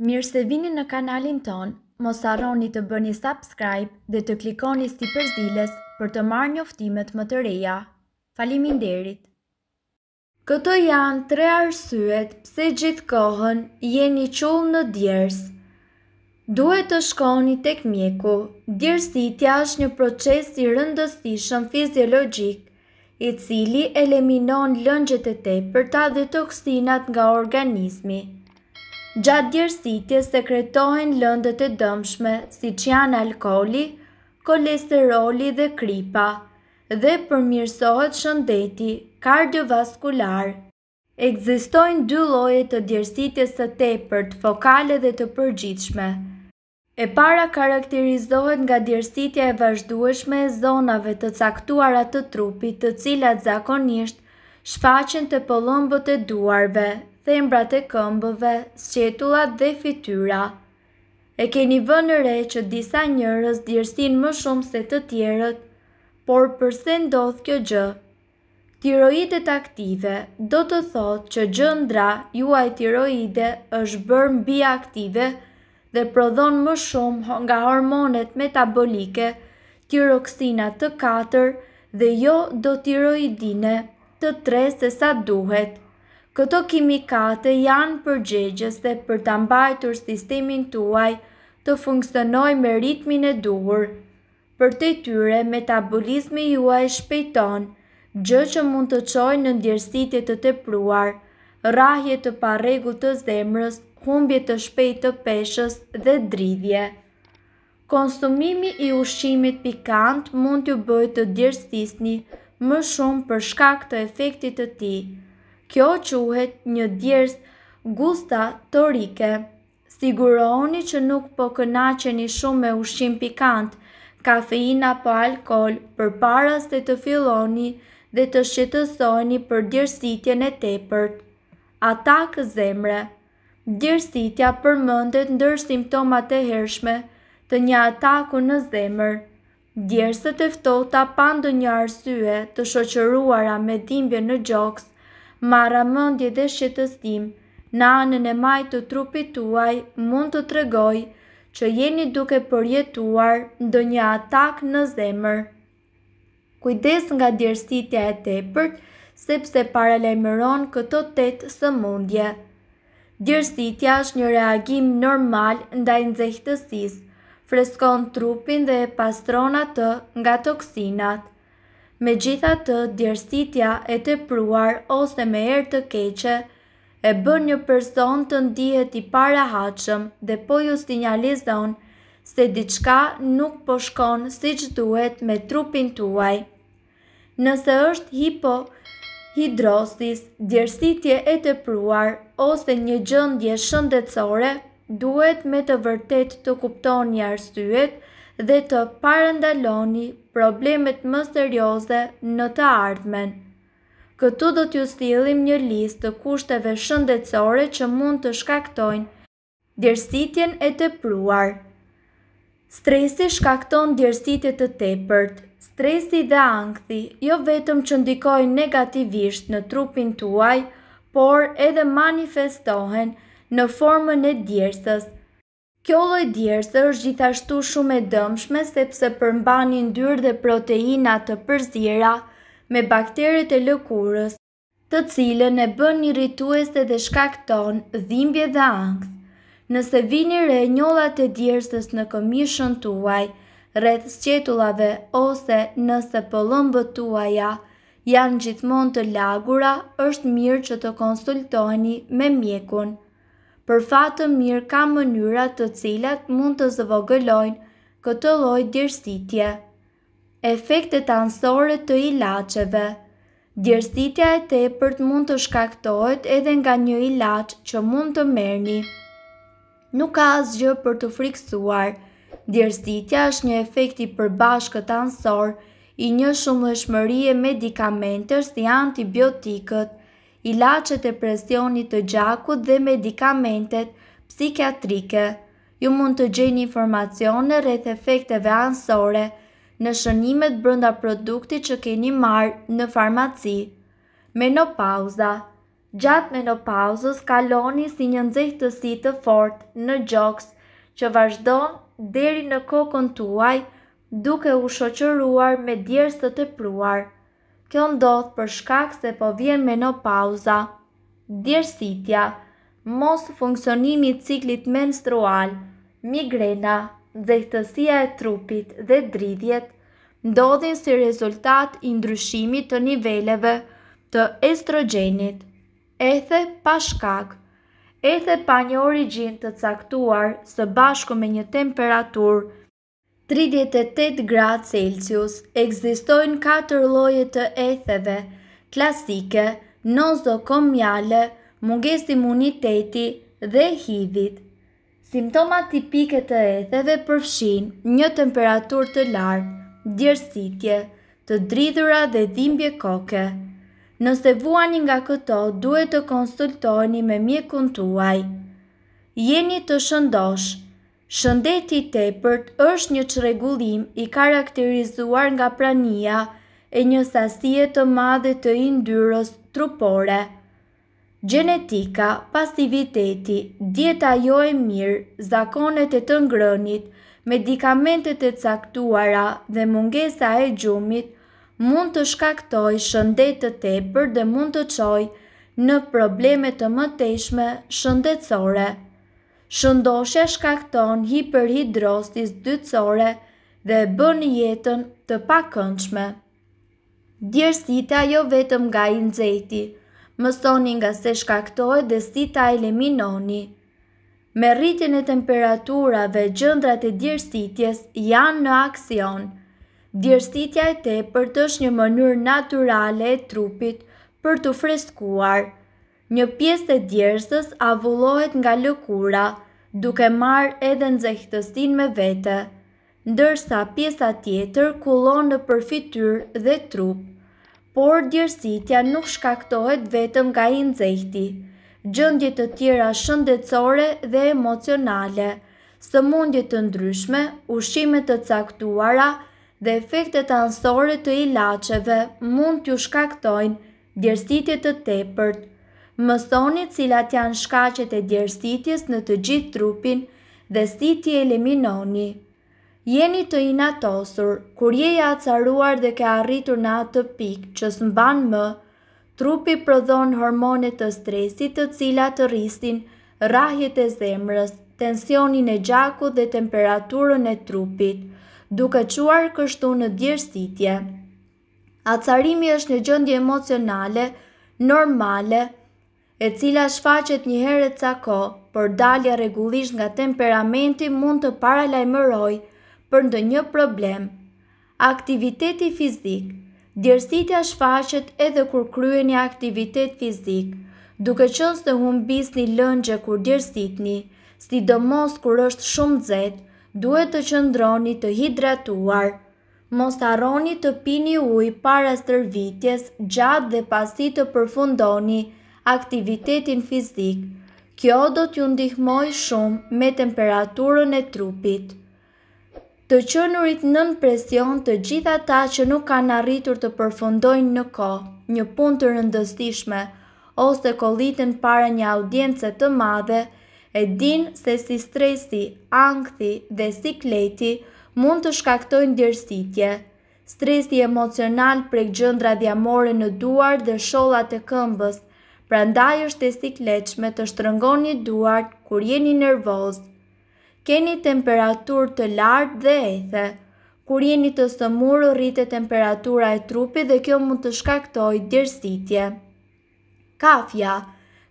Mirë se vini në kanalin ton, mos arroni të bëni subscribe dhe të klikoni si përzdiles për të marrë njoftimet më të reja. Falimin derit! Këto janë tre arsyet pse gjithë kohën jeni qullë në djersë. Duhet të shkoni tek mjeku, djersitja është një proces i rëndësishëm fiziologjik, i cili eliminon lëngjet e te për ta dhe toksinat nga organismi. Gjatë djersitje sekretohen lëndët e dëmshme si që janë alkoli, kolesteroli dhe kripa dhe përmirsohet shëndeti kardiovaskular. Egzistojnë dy loje të djersitje së tepërt, fokale dhe të përgjithshme. E para karakterizohet nga djersitje e vazhdueshme e zonave të caktuarat të trupit të cilat zakonisht shfaqen të polombot e duarve thembrat e këmbëve, sqetullat dhe fytyra. E keni vënë re që disa njerëz dërsin më shumë se të tjerët, por përse ndodh kjo gjë? Tiroidet aktive do të thotë që gjëndra juaj tiroide është bërë mbi aktive dhe prodhon më shumë nga hormonet metabolike, tiroksina të 4 dhe jo do tiroidine të 3 se sa duhet. Këto kimikate janë përgjegjës dhe për të mbajtur sistemin tuaj të funksionoj me ritmin e duhur. Për të tyre, metabolizmi juaj shpejton, gjë që mund të qoj në ndjërstitje të të pruar, rahje të paregu të zemrës, humbje të shpejt të peshës dhe dridhje. Konsumimi i ushqimit pikant mund të bëjt të djërstisni më shumë për shkak të efektit të ti, Kjo quhet një djersë gusta rike. Siguroni që nuk po kënaqeni shumë me ushqim pikant, kafeina apo alkol përpara se të filloni dhe të shqetësoheni për djersitjen e tepërt. Atak zemre. Djersitja përmendet ndër simptomat e hershme të një ataku në zemër. Djersët e ftohta pa ndonjë arsye të shoqëruara me dhimbje në gjoks marra mëndje dhe shqetëstim në anën e majtë të trupit tuaj mund të tregoj që jeni duke përjetuar ndë një atak në zemër. Kujdes nga djersitja e tepërt, sepse paralajmëron këto tetë mundje. Djersitja është një reagim normal ndaj nxehtësisë, freskon trupin dhe e pastron atë nga toksinat me gjitha të djerësitja e të pruar ose me erë të keqe, e bën një person të ndihet i para haqëm dhe po ju sinjalizon se diçka nuk po shkon si që duhet me trupin tuaj. Nëse është hipo, hidrosis, e të pruar ose një gjëndje shëndetsore, duhet me të vërtet të kupton një arsyet dhe të parandaloni problemet më serioze në të ardhmen. Këtu do t'ju stilim një list të kushteve shëndetsore që mund të shkaktojnë djersitjen e të pruar. Stresi shkakton djersitje të tepërt. Stresi dhe angthi jo vetëm që ndikojnë negativisht në trupin tuaj, por edhe manifestohen në formën e djersës, Kjo lloj djersë është gjithashtu shumë e dëmshme sepse përmban yndyrë dhe proteina të përzira me bakteret e lëkurës, të cilën e bën irrituese dhe shkakton dhimbje dhe ankth. Nëse vini re njollat e djersës në këmishën tuaj, rreth sqetullave ose nëse pëllën tuaja janë gjithmonë të lagura, është mirë që të konsultoheni me mjekun. Për fatë mirë ka mënyra të cilat mund të zvogëlojnë këtë lloj djersitje. Efektet anësore të ilaçeve. Djersitja e tepërt mund të shkaktohet edhe nga një ilaç që mund të merrni. Nuk ka asgjë për të friksuar. Djersitja është një efekt i përbashkët ansor i një shumëllëshmërie medikamentës si antibiotikët ilacet e presionit të gjakut dhe medikamentet psikiatrike. Ju mund të gjeni informacione rreth efekteve anësore në shënimet brënda produkti që keni marë në farmaci. Menopauza Gjatë menopauzës kaloni si një nëzhehtësi të fort në gjoks që vazhdo deri në kokën tuaj duke u shoqëruar me djerës të të pruar. Kjo ndodh për shkak se po vjen menopauza. Djersitja, mos funksionimi i ciklit menstrual, migrena, nxehtësia e trupit dhe dridhjet ndodhin si rezultat i ndryshimit të niveleve të estrogenit. Ethe pa shkak. Ethe pa një origjin të caktuar së bashku me një temperaturë 38 gradë Celsius, egzistojnë 4 lloje të etheve, klasike, komjale munges imuniteti dhe hivit. Simptomat tipike të etheve përfshin një temperatur të lartë, djersitje, të dridhura dhe dhimbje koke. Nëse vuani nga këto, duhet të konsultoni me mjekun tuaj. Jeni të shëndoshë, Shëndeti tepërt është një qregullim i karakterizuar nga prania e një sasie të madhe të indyros trupore. Genetika, pasiviteti, dieta jo e mirë, zakonet e të ngrënit, medikamentet e caktuara dhe mungesa e gjumit mund të shkaktoj shëndet të tepër dhe mund të qoj në problemet të mëteshme shëndetsore shëndoshe shkakton hiperhidrostis dytësore dhe bën jetën të pakëndshme. Djerësita jo vetëm nga i nëzeti, mëstoni nga se shkaktoj dhe si ta eliminoni. Me rritin e temperaturave gjëndrat e djerësitjes janë në aksion. Djerësitja e te për të është një mënyrë naturale e trupit për të freskuar – një pjesë e djersës avullohet nga lëkura, duke marë edhe nëzëhtësin me vete, ndërsa pjesa tjetër kulon në përfityr dhe trup. Por djersitja nuk shkaktohet vetëm nga i nëzëhti, gjëndje të tjera shëndecore dhe emocionale, së mundje të ndryshme, ushimet të caktuara dhe efektet ansore të ilacheve mund t'ju shkaktojnë djersitje të tepërt mësoni cilat janë shkacet e djersitjes në të gjithë trupin dhe si ti eliminoni. Jeni të inatosur, kur je ja dhe ke arritur në atë pikë që së mban më, trupi prodhon hormonet të stresit të cilat të rristin rahjet e zemrës, tensionin e gjaku dhe temperaturën e trupit, duke quar kështu në djersitje. Acarimi është një gjëndje emocionale, normale, e cila shfaqet një herë ca ko, por dalja regullisht nga temperamenti mund të paralajmëroj për ndë një problem. Aktiviteti fizik Djerësitja shfaqet edhe kur krye një aktivitet fizik, duke qënës të humbis një lëngje kur djerësitni, si do mos kur është shumë zet, duhet të qëndroni të hidratuar. Mos të arroni të pini uj para stërvitjes, gjatë dhe pasi të përfundoni aktivitetin fizik. Kjo do t'ju ndihmoj shumë me temperaturën e trupit. Të nërit nën presion të gjitha ta që nuk kanë arritur të përfundojnë në ko, një pun të rëndëstishme, ose kolitën para një audience të madhe, e din se si stresi, angthi dhe sikleti mund të shkaktojnë djërstitje. Stresi emocional prek gjëndra djamore në duar dhe sholat e këmbës, pra ndaj është e leqme të shtrëngoni duart kur jeni nervoz. Keni temperatur të lartë dhe ethe. Kur jeni të sëmurë, rritë temperatura e trupi dhe kjo mund të shkaktoj djersitje. Kafja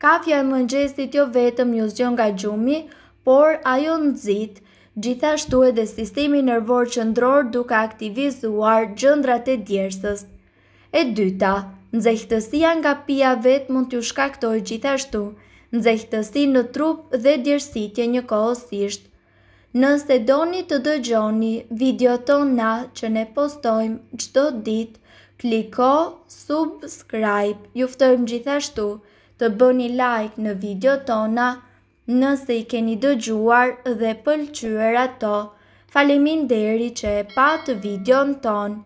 Kafja e mëngjesit jo vetëm një zgjon nga gjumi, por ajo nëzit, gjithashtu edhe sistemi nervor qëndror duka aktivizuar gjëndrat e djersës. E dyta, Nxehtësia nga pia vet mund t'ju shkaktoj gjithashtu, nxehtësi në trup dhe djersitje një kohësisht. Nëse doni të dëgjoni video tona që ne postojmë qdo dit, kliko subscribe, juftojmë gjithashtu të bëni like në video tona nëse i keni dëgjuar dhe pëlqyër ato. Falemin deri që e patë video në tonë.